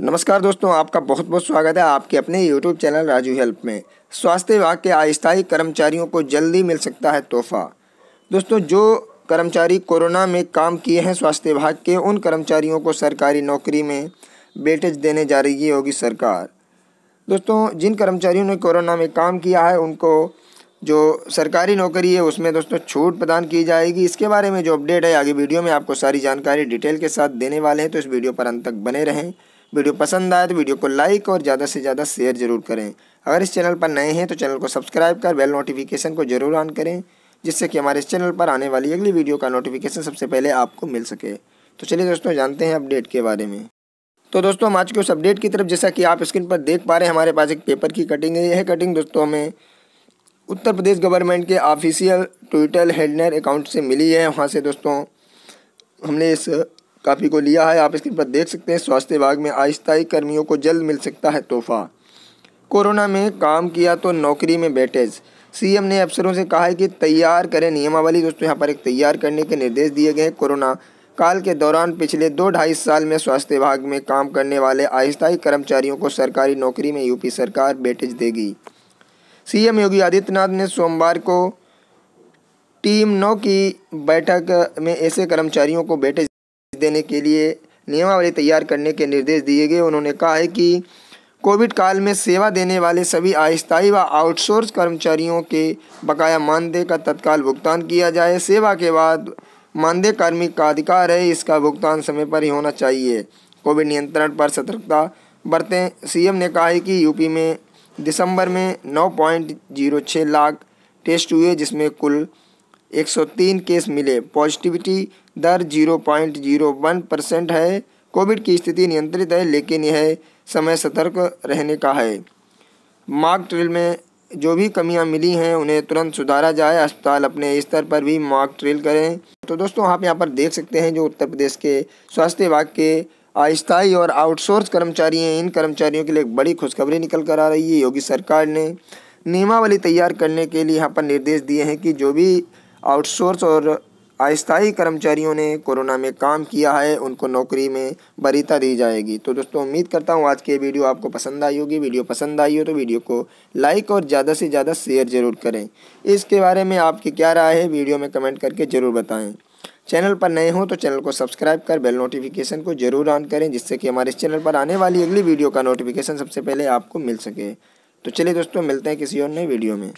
नमस्कार दोस्तों आपका बहुत बहुत स्वागत है आपके अपने यूट्यूब चैनल राजू हेल्प में स्वास्थ्य विभाग के अस्थायी कर्मचारियों को जल्दी मिल सकता है तोहफा दोस्तों जो कर्मचारी कोरोना में काम किए हैं स्वास्थ्य विभाग के उन कर्मचारियों को सरकारी नौकरी में बेटेज देने जा रही होगी सरकार दोस्तों जिन कर्मचारियों ने कोरोना में काम किया है उनको जो सरकारी नौकरी है उसमें दोस्तों छूट प्रदान की जाएगी इसके बारे में जो अपडेट है आगे वीडियो में आपको सारी जानकारी डिटेल के साथ देने वाले हैं तो इस वीडियो पर अंत तक बने रहें वीडियो पसंद आए तो वीडियो को लाइक और ज़्यादा से ज़्यादा शेयर जरूर करें अगर इस चैनल पर नए हैं तो चैनल को सब्सक्राइब कर बेल नोटिफिकेशन को जरूर ऑन करें जिससे कि हमारे इस चैनल पर आने वाली अगली वीडियो का नोटिफिकेशन सबसे पहले आपको मिल सके तो चलिए दोस्तों जानते हैं अपडेट के बारे में तो दोस्तों हम आज के उस अपडेट की तरफ जैसा कि आप स्क्रीन पर देख पा रहे हैं हमारे पास एक पेपर की कटिंग है यह कटिंग दोस्तों हमें उत्तर प्रदेश गवर्नमेंट के ऑफिशियल ट्विटर हेडनर अकाउंट से मिली है वहाँ से दोस्तों हमने इस काफ़ी को लिया है आप स्क्रीन पर देख सकते हैं स्वास्थ्य विभाग में अस्थायी कर्मियों को जल्द मिल सकता है तोहफा कोरोना में काम किया तो नौकरी में बैठेज सीएम ने अफसरों से कहा है कि तैयार करें नियमावली दोस्तों यहाँ पर एक तैयार करने के निर्देश दिए गए कोरोना काल के दौरान पिछले दो ढाई साल में स्वास्थ्य विभाग में काम करने वाले अस्थायी कर्मचारियों को सरकारी नौकरी में यूपी सरकार बेटेज देगी सीएम योगी आदित्यनाथ ने सोमवार को टीम नौ की बैठक में ऐसे कर्मचारियों को बेटेज देने के लिए नियमावली तैयार करने के निर्देश दिए गए उन्होंने कहा है कि कोविड काल में सेवा देने वाले सभी अस्थायी व आउटसोर्स कर्मचारियों के बकाया मानदेय का तत्काल भुगतान किया जाए सेवा के बाद मानदेय कार्मिक का अधिकार है इसका भुगतान समय पर ही होना चाहिए कोविड नियंत्रण पर सतर्कता बरतें सीएम ने कहा है कि यूपी में दिसंबर में 9.06 लाख टेस्ट हुए जिसमें कुल 103 केस मिले पॉजिटिविटी दर 0.01 परसेंट है कोविड की स्थिति नियंत्रित है लेकिन यह समय सतर्क रहने का है मॉक ट्रिल में जो भी कमियां मिली हैं उन्हें तुरंत सुधारा जाए अस्पताल अपने स्तर पर भी मॉक ट्रिल करें तो दोस्तों आप यहाँ पर देख सकते हैं जो उत्तर प्रदेश के स्वास्थ्य विभाग के अस्थायी और आउटसोर्स कर्मचारी हैं इन कर्मचारियों के लिए एक बड़ी खुशखबरी निकल कर आ रही है योगी सरकार ने नियमावली तैयार करने के लिए यहाँ पर निर्देश दिए हैं कि जो भी आउटसोर्स और आस्थाई कर्मचारियों ने कोरोना में काम किया है उनको नौकरी में बरीता दी जाएगी तो दोस्तों उम्मीद करता हूँ आज की वीडियो आपको पसंद आई होगी वीडियो पसंद आई हो तो वीडियो को लाइक और ज़्यादा से ज़्यादा शेयर ज़रूर करें इसके बारे में आपकी क्या राय है वीडियो में कमेंट करके ज़रूर बताएँ चैनल पर नए हों तो चैनल को सब्सक्राइब कर बेल नोटिफिकेशन को जरूर ऑन करें जिससे कि हमारे इस चैनल पर आने वाली अगली वीडियो का नोटिफिकेशन सबसे पहले आपको मिल सके तो चलिए दोस्तों मिलते हैं किसी और नई वीडियो में